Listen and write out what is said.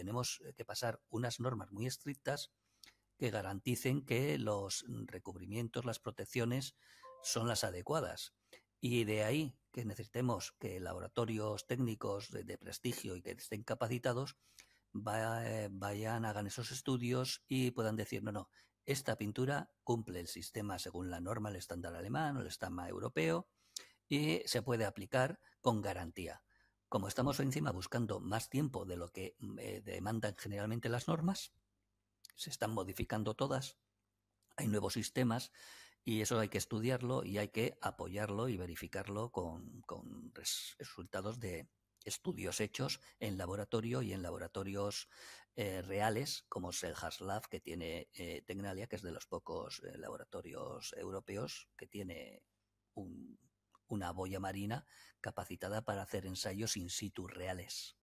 tenemos eh, que pasar unas normas muy estrictas que garanticen que los recubrimientos, las protecciones son las adecuadas. Y de ahí que necesitemos que laboratorios técnicos de, prestigio y que estén capacitados eh, vayan, hagan esos estudios y puedan decir, no, no, esta pintura cumple el sistema según la norma, el estándar alemán o el estándar europeo y se puede aplicar con garantía como estamos encima buscando más tiempo de lo que mm, eh, demandan generalmente las normas, se están modificando todas, hay nuevos sistemas y eso hay que estudiarlo y hay que apoyarlo y verificarlo con, resultados de estudios hechos en laboratorio y en laboratorios eh, reales como es el Haslab que tiene eh, Tecnalia, que es de los pocos laboratorios europeos que tiene un una boya marina capacitada para hacer ensayos in situ reales.